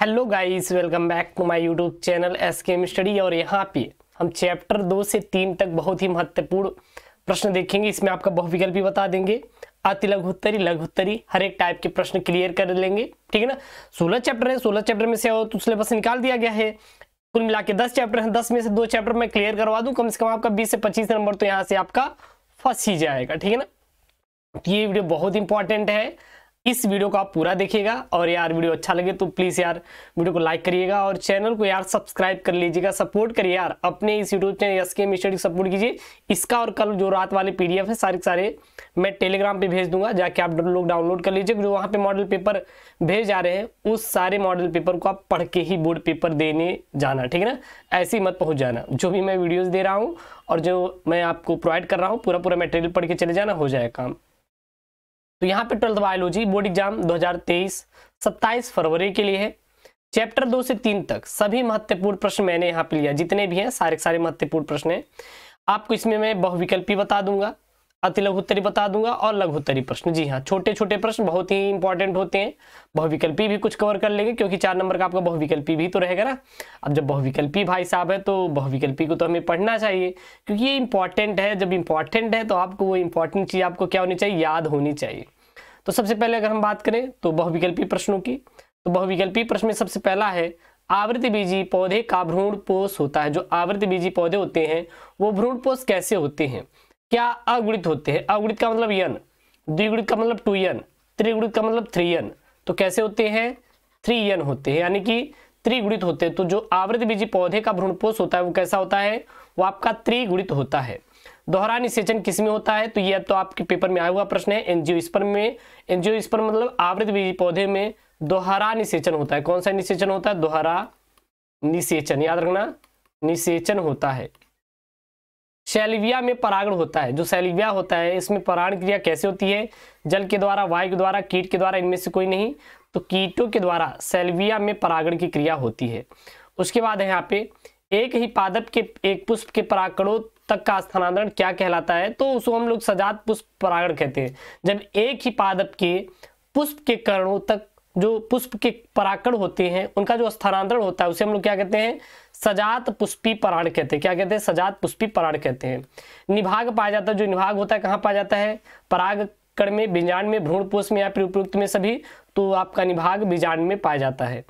hello guys welcome back to my YouTube channel S K study और यहाँ पे हम चैप्टर दो से तीन तक बहुत ही महत्वपूर्ण प्रश्न देखेंगे इसमें आपका भी बता देंगे अति लघुत्तरी लघुत्तरी हर एक टाइप के प्रश्न क्लियर कर लेंगे ठीक है ना सोलह चैप्टर है सोलह चैप्टर में से तो सिलेबस निकाल दिया गया है कुल मिला के दस चैप्टर है दस में से दो चैप्टर मैं क्लियर करवा दूँ कम से कम आपका बीस से पच्चीस नंबर तो यहाँ से आपका फंस ही जाएगा ठीक है ना तो ये वीडियो बहुत इंपॉर्टेंट है इस वीडियो को आप पूरा देखिएगा और यार वीडियो अच्छा लगे तो प्लीज़ यार वीडियो को लाइक करिएगा और चैनल को यार सब्सक्राइब कर लीजिएगा सपोर्ट करिए यार अपने इस YouTube channel S K study support कीजिए इसका और कल जो रात वाले पीडीएफ है सारे सारे मैं टेलीग्राम पे भेज दूंगा जाके आप लोग डाउनलोड कर लीजिए जो वहाँ पे मॉडल पेपर भेज जा रहे हैं उस सारे मॉडल पेपर को आप पढ़ के ही बोर्ड पेपर देने जाना ठीक है ना ऐसे ही मत पहुँच जाना जो भी मैं वीडियोज़ दे रहा हूँ और जो मैं आपको प्रोवाइड कर रहा हूँ पूरा पूरा मेटेरियल पढ़ के चले जाना हो जाए काम तो यहाँ पे ट्वेल्थ बायोलॉजी बोर्ड एग्जाम 2023 27 फरवरी के लिए है चैप्टर दो से तीन तक सभी महत्वपूर्ण प्रश्न मैंने यहाँ पे लिया जितने भी हैं सारे सारे महत्वपूर्ण प्रश्न हैं आपको इसमें मैं बहुविकल्पी बता दूंगा अति लघुत्तरी बता दूंगा और लघुत्तरी प्रश्न जी हाँ छोटे छोटे प्रश्न बहुत ही इंपॉर्टेंट होते हैं बहुविकल्पी भी कुछ कवर कर लेंगे क्योंकि चार नंबर का आपका बहुविकल्पी भी तो रहेगा ना अब जब बहुविकल्पी भाई साहब है तो बहुविकल्पी को तो हमें पढ़ना चाहिए क्योंकि ये इंपॉर्टेंट है जब इंपॉर्टेंट है तो आपको वो इंपॉर्टेंट चीज़ आपको क्या होनी चाहिए याद होनी चाहिए तो सबसे पहले अगर हम बात करें तो बहुविकल्पी प्रश्नों की तो बहुविकल्पी प्रश्न में सबसे पहला है आवृत बीजी पौधे का भ्रूण पोष होता है जो आवृत बीजी पौधे होते हैं वो भ्रूण पोष कैसे होते हैं क्या अगुणित होते हैं अगुणित का मतलब यन द्विगुणित का मतलब टू यन त्रिगुणित का मतलब थ्री यन तो कैसे होते हैं थ्री यन होते हैं यानी कि त्रिगुणित होते हैं तो जो आवृत बीजी पौधे का भ्रूणपोष होता है वो कैसा होता है वो आपका त्रिगुणित होता है दोहरा निषेचन किसमें होता है तो ये तो आपके पेपर में आया हुआ प्रश्न है एंजियोस्पर्म में एंजियोस्पर्म मतलब आवृत पौधे में दोहरा निषेचन होता है कौन सा निषेचन होता है दोहरा निषेचन याद रखना निषेचन होता है शैलिविया में परागण होता है जो शैलिविया होता है इसमें परागण क्रिया कैसे होती है जल के द्वारा वायु के द्वारा कीट के द्वारा इनमें से कोई नहीं तो कीटों के द्वारा शैलिविया में परागण की क्रिया होती है उसके बाद है यहाँ पे एक ही पादप के एक पुष्प के परागणों तक का स्थानांतरण क्या कहलाता है तो उसको हम लोग सजात पुष्प परागण कहते हैं जब एक ही पादप के पुष्प के कर्णों तक जो पुष्प के परागण होते हैं उनका जो स्थानांतरण होता है उसे हम लोग क्या कहते हैं सजात पुष्पी पराण कहते हैं क्या कहते हैं सजात पुष्पी पराण कहते हैं निभाग पाया जाता है जो निभाग होता है कहाँ पाया जाता है पराग कण में बीजाण में भ्रूण पोष में या फिर उपयुक्त में सभी तो आपका निभाग बीजाण में पाया जाता है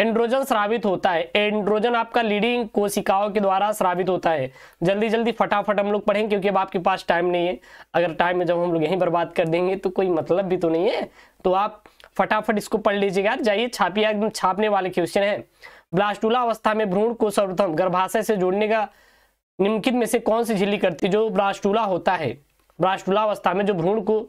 एंड्रोजन श्रावित होता है एंड्रोजन आपका लीडिंग कोशिकाओं के द्वारा श्रावित होता है जल्दी जल्दी फटाफट हम लोग पढ़ेंगे क्योंकि अब आपके पास टाइम नहीं है अगर टाइम में जब हम लोग यहीं बर्बाद कर देंगे तो कोई मतलब भी तो नहीं है तो आप फटाफट इसको पढ़ लीजिएगा जाइए छापिया एकदम छापने वाले क्वेश्चन है ब्लास्टूला अवस्था में भ्रूण को सर्वप्रथम गर्भाशय से जोड़ने का निम्नखित में से कौन सी झिल्ली करती है जो ब्लास्टूला होता है ब्लास्टूला अवस्था में जो भ्रूण को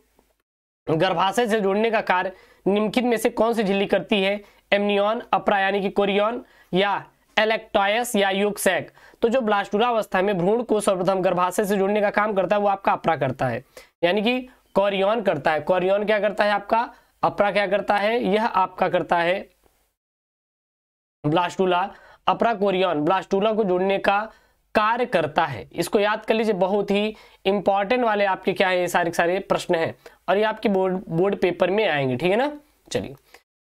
गर्भाशय से जोड़ने का कार्य निम्नखित में से कौन सी झिल्ली करती है एमनियन अपरा यानी कि कोरियन या एलेक्टॉयस या युगसेक तो जो ब्लास्टुरावस्था में भ्रूण को सर्वप्रथम गर्भाशय से जोड़ने का काम करता है वो आपका अपरा करता है यानी कि कोरियन करता है कोरियन क्या करता है आपका अपरा क्या करता है यह आपका करता है ब्लास्टूला अपरा कोरियॉन ब्लास्टूला को जोड़ने का कार्य करता है इसको याद कर लीजिए बहुत ही इंपॉर्टेंट वाले आपके क्या है ये सारे सारे प्रश्न हैं और ये आपके बोर्ड बोर्ड पेपर में आएंगे ठीक है ना चलिए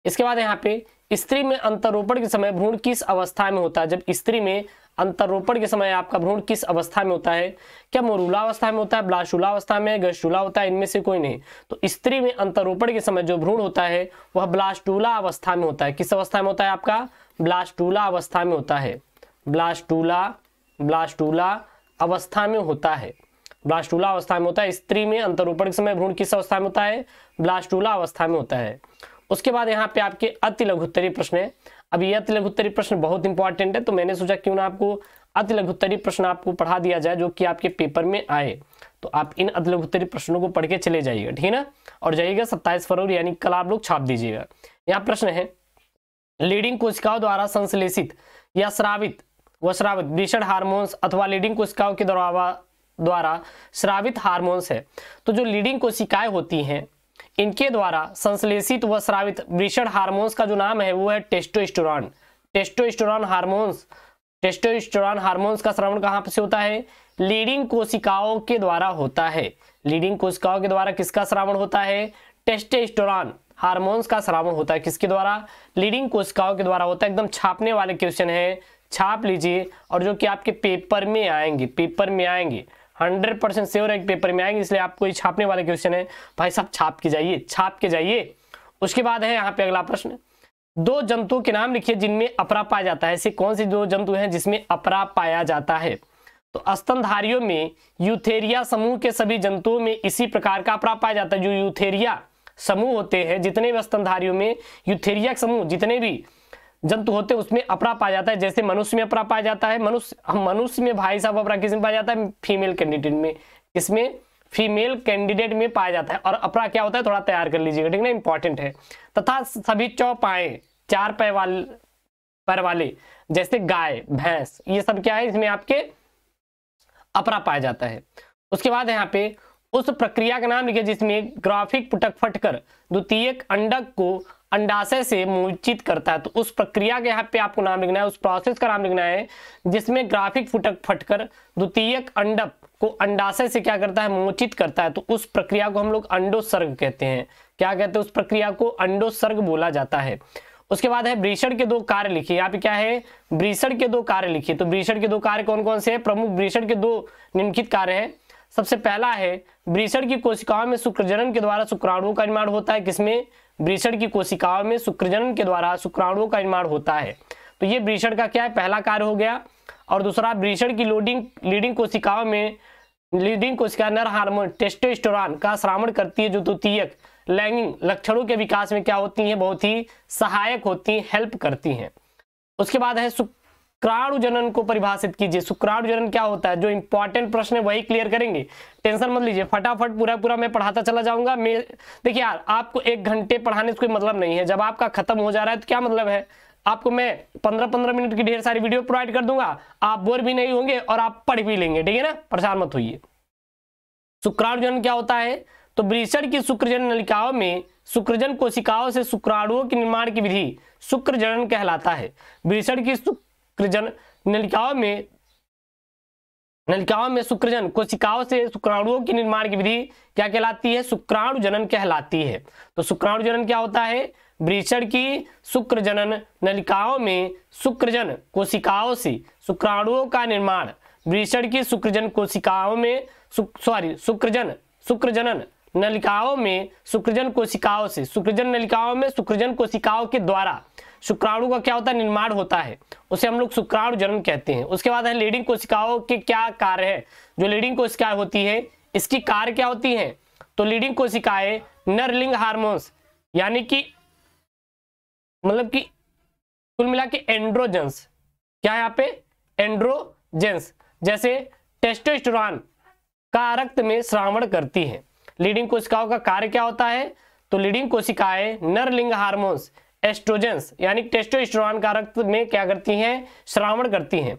इसके बाद यहाँ पे स्त्री में अंतरोपण के समय भ्रूण किस अवस्था में होता है जब स्त्री में अंतरोपण के समय आपका भ्रूण किस अवस्था में होता है क्या मोरूला अवस्था में होता है ब्लाशुला अवस्था में गशुला होता है इनमें से कोई नहीं तो स्त्री में अंतरोपण के समय जो भ्रूण होता है वह ब्लास्टूला अवस्था में होता है किस अवस्था में होता है आपका ब्लास्टूला अवस्था में होता है ब्लास्टूला ब्लास्टूला अवस्था में होता है ब्लास्टूला अवस्था में होता है स्त्री में अंतरोपण के समय भ्रूण किस अवस्था में होता है ब्लास्टूला अवस्था में होता है उसके बाद यहाँ पे आपके अति लघुत्तरी प्रश्न है अब ये अति लघुत्तरी प्रश्न बहुत इंपॉर्टेंट है तो मैंने सोचा क्यों ना आपको अति लघुत्तरी प्रश्न आपको पढ़ा दिया जाए जो कि आपके पेपर में आए तो आप इन अति लघुत्तरी प्रश्नों को पढ़ के चले जाइएगा ठीक है ना और जाइएगा सत्ताईस फरवरी यानी कल आप लोग छाप दीजिएगा यहाँ प्रश्न है लीडिंग कोशिकाओं द्वारा संश्लेषित या श्रावित व श्रावित भीषण हारमोन्स अथवा लीडिंग कोशिकाओं के द्वारा द्वारा श्रावित हारमोन्स है तो जो लीडिंग कोशिकाएं होती हैं इनके द्वारा संश्लेषित व श्रावित वृषण हार्मोन्स का जो नाम है वो है testosterone testosterone hormones testosterone hormones का श्रवण कहाँ से होता है लीडिंग कोशिकाओं के द्वारा होता है लीडिंग कोशिकाओं के द्वारा किसका श्रावण होता है टेस्टोस्टेरॉन हार्मोन्स का श्रावण होता है किसके द्वारा लीडिंग कोशिकाओं के द्वारा होता है एकदम छापने वाले क्वेश्चन है छाप लीजिए और जो कि आपके पेपर में आएंगे पेपर में आएंगे हंड्रेड परसेंट श्योर एक पेपर में आएंगे इसलिए आपको ये छापने वाले क्वेश्चन है भाई सब छाप के जाइए छाप के जाइए उसके बाद है यहाँ पे अगला प्रश्न दो जंतुओं के नाम लिखिए जिनमें अपरा पाया जाता है ऐसे कौन से दो जंतु हैं जिसमें अपरा पाया जाता है तो अस्तनधारियों में यूथेरिया समूह के सभी जंतुओं में इसी प्रकार का अपरा पाया जाता है जो यूथेरिया समूह होते हैं जितने भी स्तनधारियों में यूथेरिया समूह जितने भी जंतु होते हैं उसमें अपरा पाया जाता है जैसे मनुष्य में अपरा पाया जाता है मनुष्य मनुष्य में भाई साहब अपरा किसमें पाया जाता है फीमेल कैंडिडेट में किसमें फीमेल कैंडिडेट में पाया जाता है और अपरा क्या होता है थोड़ा तैयार कर लीजिएगा ठीक है ना इंपॉर्टेंट है तथा सभी चौपाए चार पै वाले पैर वाले जैसे गाय भैंस ये सब क्या है इसमें आपके अपरा पाया जाता है उसके बाद यहाँ पे उस प्रक्रिया का नाम लिखे जिसमें ग्राफिक पुटक फटकर द्वितीयक अंडक को अंडाशय से मोचित करता है तो उस प्रक्रिया के यहाँ पे आपको नाम लिखना है उस प्रोसेस का नाम लिखना है जिसमें ग्राफिक फुटक फटकर द्वितीयक अंडप को अंडाशय से क्या करता है मोचित करता है तो उस प्रक्रिया को हम लोग अंडोसर्ग कहते हैं क्या कहते हैं उस प्रक्रिया को अंडोसर्ग बोला जाता है उसके बाद है ब्रीषण के दो कार्य लिखिए यहाँ पे क्या है ब्रीषण के दो कार्य लिखिए तो ब्रीषण के दो कार्य कौन कौन से है प्रमुख ब्रीषण के दो निम्नखित कार्य है सबसे पहला है ब्रीषण की कोशिकाओं में शुक्रजनन के द्वारा शुक्राणुओं का निर्माण होता है किसमें ब्रीषण की कोशिकाओं में शुक्रजन के द्वारा शुक्राणुओं का निर्माण होता है तो ये ब्रीषण का क्या है पहला कार्य हो गया और दूसरा ब्रीषण की लोडिंग लीडिंग कोशिकाओं में लीडिंग कोशिका नर हार्मोन टेस्टोस्टेरोन का श्रावण करती है जो द्वितीयक लैंगिंग लक्षणों के विकास में क्या होती हैं बहुत ही सहायक होती हैं हेल्प करती हैं उसके बाद है शुक्राणु जनन को परिभाषित कीजिए शुक्राणु जनन क्या होता है जो इंपॉर्टेंट प्रश्न है वही क्लियर करेंगे टेंशन मत लीजिए फटाफट पूरा पूरा मैं पढ़ाता चला जाऊंगा मैं देखिए यार आपको एक घंटे पढ़ाने से कोई मतलब नहीं है जब आपका खत्म हो जा रहा है तो क्या मतलब है आपको मैं पंद्रह पंद्रह मिनट की ढेर सारी वीडियो प्रोवाइड कर दूंगा आप बोर भी नहीं होंगे और आप पढ़ भी लेंगे ठीक है ना परेशान मत हुई शुक्राणु जनन क्या होता है तो ब्रीसण की शुक्रजन नलिकाओं में शुक्रजन कोशिकाओं से शुक्राणुओं के निर्माण की विधि शुक्रजनन कहलाता है ब्रीसण की शुक्रजन नलिकाओं में नलिकाओं में शुक्रजन कोशिकाओं से शुक्राणुओं के निर्माण की विधि क्या कहलाती है शुक्राणु जनन कहलाती है तो शुक्राणु जनन क्या होता है वृषण की शुक्र जनन नलिकाओं में शुक्रजन कोशिकाओं से शुक्राणुओं का निर्माण वृषण की शुक्रजन कोशिकाओं में सॉरी शुक्रजन शुक्रजनन नलिकाओं में शुक्रजन कोशिकाओं से शुक्रजन नलिकाओं में शुक्रजन कोशिकाओं के द्वारा शुक्राणु का क्या होता है निर्माण होता है उसे हम लोग शुक्राणु जन्म कहते हैं उसके बाद है लीडिंग कोशिकाओं के क्या कार्य है जो लीडिंग कोशिकाएं होती है इसकी कार्य क्या होती है तो लीडिंग कोशिकाएं नरलिंग हार्मोन्स यानी कि मतलब कि कुल मिला के एंड्रोजेंस क्या यहाँ पे एंड्रोजेंस जैसे टेस्टोस्टेरॉन का रक्त में श्रावण करती है लीडिंग कोशिकाओं का कार्य क्या होता है तो लीडिंग कोशिकाएं नरलिंग हार्मोन्स एस्ट्रोजेंस यानी टेस्टोस्टेरोन कारक में क्या करती हैं श्रावण करती हैं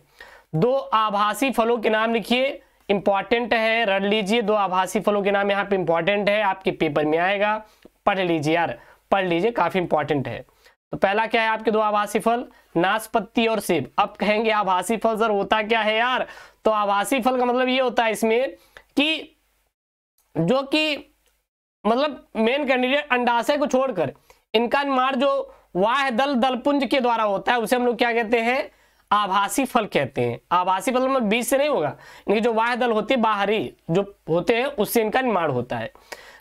दो आभासी फलों के नाम लिखिए इंपॉर्टेंट है रट लीजिए दो आभासी फलों के नाम यहाँ पे इंपॉर्टेंट है आपके पेपर में आएगा पढ़ लीजिए यार पढ़ लीजिए काफी इंपॉर्टेंट है तो पहला क्या है आपके दो आभासी फल नाशपत्ती और सेब अब कहेंगे आभासी फल सर होता क्या है यार तो आभासी फल का मतलब ये होता है इसमें कि जो कि मतलब मेन कैंडिडेट अंडाशय को छोड़कर इनका निर्माण जो वाह दल दलपुंज के द्वारा होता है उसे हम लोग क्या कहते हैं आभासी फल कहते हैं आभासी फल मतलब बीज से नहीं होगा इनकी जो वाह दल होती है बाहरी जो होते हैं उससे इनका निर्माण होता है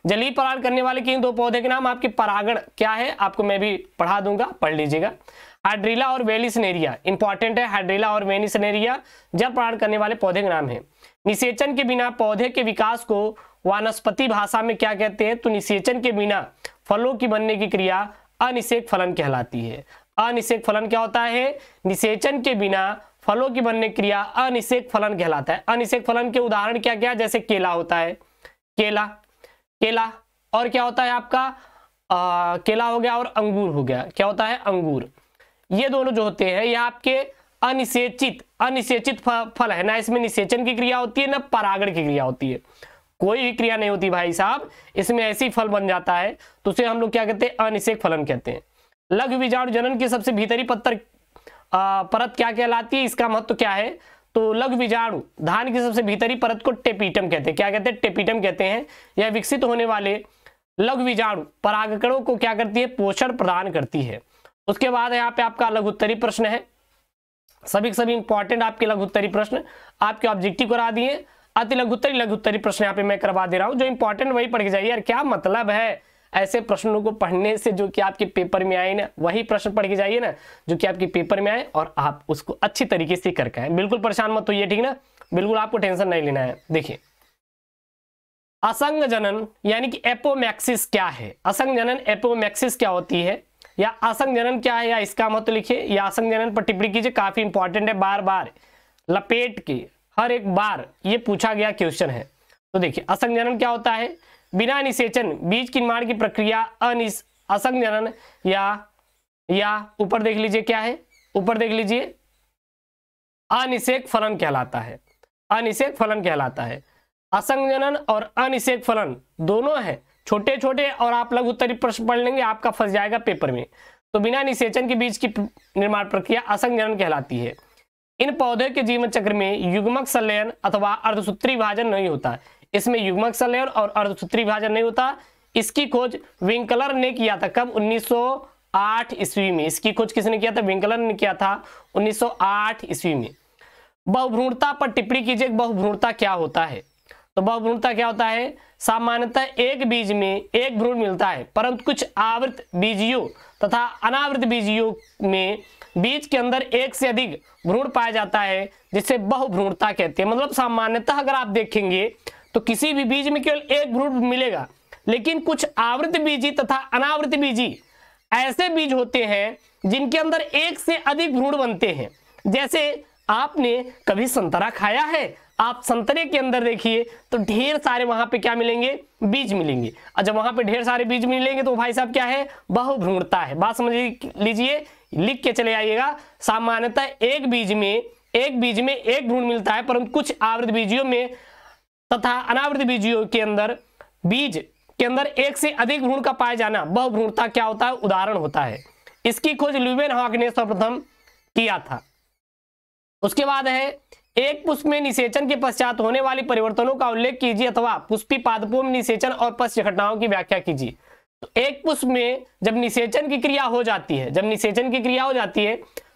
जलीय परागण करने वाले किन दो पौधे के नाम आपके परागण क्या है आपको मैं भी पढ़ा दूंगा पढ़ लीजिएगा हाइड्रीला और वेलिसनेरिया इंपॉर्टेंट है हाइड्रीला और वेनिसनेरिया जल परागण करने वाले पौधे के नाम है निषेचन के बिना पौधे के विकास को वानस्पति भाषा में क्या कहते हैं तो निषेचन के बिना फलों की बनने की क्रिया अनिषेक फलन कहलाती है अनिषेक फलन क्या होता है निषेचन के बिना फलों की बनने क्रिया अनिषेक फलन कहलाता है अनिषेक फलन के उदाहरण क्या क्या जैसे केला होता है केला केला और क्या होता है आपका आ, केला हो गया और अंगूर हो गया क्या होता है अंगूर ये दोनों जो होते हैं ये आपके अनिषेचित अनिषेचित फल है ना इसमें निषेचन की क्रिया होती है ना परागण की क्रिया होती है कोई भी क्रिया नहीं होती भाई साहब इसमें ऐसी फल बन जाता है तो उसे हम लोग क्या कहते हैं अनिषेक फलन कहते हैं लघु बीजाणु जनन की सबसे भीतरी पत्थर परत क्या कहलाती है इसका महत्व तो क्या है तो लघु बीजाणु धान की सबसे भीतरी परत को टेपीटम कहते हैं क्या कहते हैं टेपीटम कहते हैं यह विकसित होने वाले लघु बीजाणु परागकणों को क्या करती है पोषण प्रदान करती है उसके बाद यहाँ पे आपका उत्तरी प्रश्न है सभी सभी इंपॉर्टेंट आपके लघु उत्तरी प्रश्न आपके ऑब्जेक्टिव करा दिए अति लघुत्तरी लघुत्तरी प्रश्न यहाँ पे मैं करवा दे रहा हूँ जो इंपॉर्टेंट वही पढ़ के जाइए यार क्या मतलब है ऐसे प्रश्नों को पढ़ने से जो कि आपके पेपर में आए ना वही प्रश्न पढ़ के जाइए ना जो कि आपके पेपर में आए और आप उसको अच्छी तरीके से करके आए बिल्कुल परेशान मत होइए ठीक ना बिल्कुल आपको टेंशन नहीं लेना है देखिए असंग जनन यानी कि एपोमैक्सिस क्या है असंग जनन एपोमैक्सिस क्या होती है या असंग जनन क्या है या इसका मत मतलब लिखिए या असंग जनन पर टिप्पणी कीजिए काफी इंपॉर्टेंट है बार बार लपेट के हर एक बार ये पूछा गया क्वेश्चन है तो देखिए असंजनन क्या होता है बिना निषेचन बीज की निर्माण की प्रक्रिया अनिस असंजनन या या ऊपर देख लीजिए क्या है ऊपर देख लीजिए अनिषेक फलन कहलाता है अनिषेक फलन कहलाता है असंजनन और अनिषेक फलन दोनों है छोटे छोटे और आप लघु उत्तरी प्रश्न पढ़ लेंगे आपका फंस जाएगा पेपर में तो बिना निषेचन के बीज की निर्माण प्रक्रिया असंजनन कहलाती है इन पौधे के जीवन चक्र में युग्मक संलयन अथवा अर्धसूत्री विभाजन नहीं होता इसमें युग्मक संलयन और अर्धसूत्री विभाजन नहीं होता इसकी खोज विंकलर ने किया था कब 1908 ईस्वी में इसकी खोज किसने किया था विंकलर ने किया था 1908 ईस्वी में बहुभ्रूणता पर टिप्पणी कीजिए बहुभ्रूणता क्या होता है तो बहुभ्रूणता क्या होता है सामान्यतः एक बीज में एक भ्रूण मिलता है परंतु कुछ आवृत बीजियों तथा अनावृत बीजियों में बीज के अंदर एक से अधिक भ्रूण पाया जाता है जिसे बहुभ्रूणता कहते हैं मतलब सामान्यतः अगर आप देखेंगे तो किसी भी बीज में केवल एक भ्रूण मिलेगा लेकिन कुछ आवृत बीजी तथा अनावृत बीजी ऐसे बीज होते हैं जिनके अंदर एक से अधिक भ्रूण बनते हैं जैसे आपने कभी संतरा खाया है आप संतरे के अंदर देखिए तो ढेर सारे वहां पे क्या मिलेंगे बीज मिलेंगे और जब वहां पे ढेर सारे बीज मिलेंगे तो भाई साहब क्या है बहुभ्रूणता है बात समझ लीजिए लिख के चले आइएगा सामान्यतः एक बीज में एक बीज में एक भ्रूण मिलता है परंतु कुछ आवृत बीजियों में तथा अनावृत बीजियों के अंदर बीज के अंदर एक से अधिक भ्रूण का पाया जाना बहुभ्रूणता क्या होता है उदाहरण होता है इसकी खोज लुबेन हॉक ने सर्वप्रथम किया था उसके बाद है एक पुष्प में निषेचन के पश्चात होने वाले परिवर्तनों का उल्लेख कीजिए अथवा पुष्पी पादपों में निषेचन और पश्च घटनाओं की व्याख्या कीजिए तो एक पुष्प में जब निषेचन की क्रिया हो जाती है जब निषेचन की क्रिया हो जाती है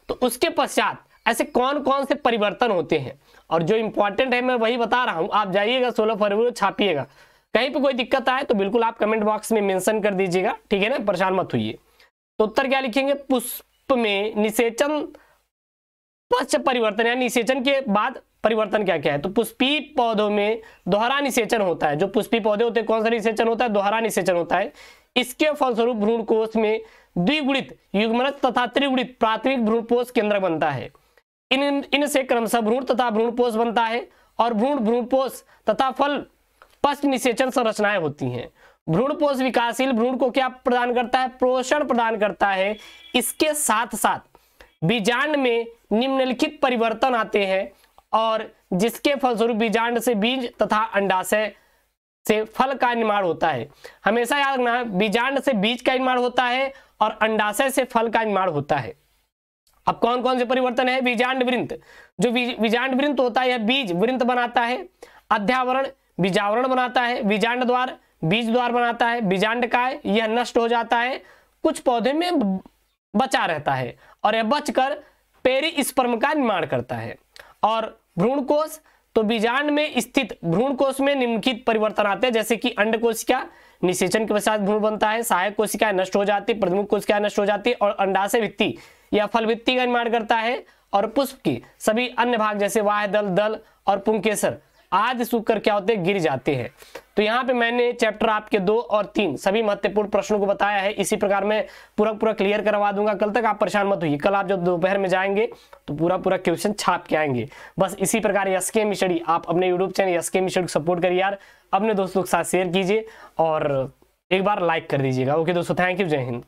तो उसके पश्चात ऐसे कौन कौन से परिवर्तन होते हैं और जो इंपॉर्टेंट है मैं वही बता रहा हूं आप जाइएगा सोलह फरवरी छापिएगा कहीं पर कोई दिक्कत आए तो बिल्कुल आप कमेंट बॉक्स में मैंशन कर दीजिएगा ठीक है ना परेशान मत हुई तो उत्तर क्या लिखेंगे पुष्प में निषेचन पश्च परिवर्तन यानी निषेचन के बाद परिवर्तन क्या क्या है तो पुष्पी पौधों में दोहरा निषेचन होता है जो पुष्पी पौधे होते हैं कौन सा निषेचन होता है दोहरा निषेचन होता है इसके फलस्वरूप भ्रूण कोष में द्विगुणित युग्मनज तथा त्रिगुणित प्राथमिक भ्रूण पोष केंद्र बनता है इन इनसे क्रमशः भ्रूण तथा भ्रूण पोष बनता है और भ्रूण भ्रूण पोष तथा फल पश्च निषेचन संरचनाएं होती हैं पोष विकासशील भ्रूण को क्या प्रदान करता है पोषण प्रदान करता है इसके साथ साथ बीजांड में निम्नलिखित परिवर्तन आते हैं और जिसके फलस्वरूप बीजांड से बीज तथा अंडाशय से फल का निर्माण होता है हमेशा याद रखना बीजांड से बीज का निर्माण होता है और अंडाशय से फल का निर्माण होता है अब कौन कौन से परिवर्तन है बीजांड वृंत जो बीजांड वृंत होता है बीज वृंत बनाता है अध्यावरण बीजावरण बनाता है बीजांड द्वार बीज द्वार बनाता है बीजांड का यह नष्ट हो जाता है कुछ पौधे में बचा रहता है और यह बचकर पेरी स्पर्म का निर्माण करता है और भ्रूण कोश तो बीजांड में स्थित भ्रूण कोश में निम्नलिखित परिवर्तन आते हैं जैसे कि अंड कोशिका निषेचन के पश्चात भ्रूण बनता है सहायक कोशिका नष्ट हो जाती है प्रमुख कोशिका नष्ट हो जाती है और अंडाशय भित्ति या फल भित्ति का निर्माण करता है और पुष्प की सभी अन्य भाग जैसे वाह दल दल और पुंकेसर आदि सूखकर क्या होते हैं गिर जाते हैं तो यहाँ पे मैंने चैप्टर आपके दो और तीन सभी महत्वपूर्ण प्रश्नों को बताया है इसी प्रकार मैं पूरा पूरा क्लियर करवा दूंगा कल तक आप परेशान मत होइए कल आप जब दोपहर में जाएंगे तो पूरा पूरा क्वेश्चन छाप के आएंगे बस इसी प्रकार एस के आप अपने यूट्यूब चैनल एस के को सपोर्ट करिए यार अपने दोस्तों के साथ शेयर कीजिए और एक बार लाइक कर दीजिएगा ओके दोस्तों थैंक यू जय हिंद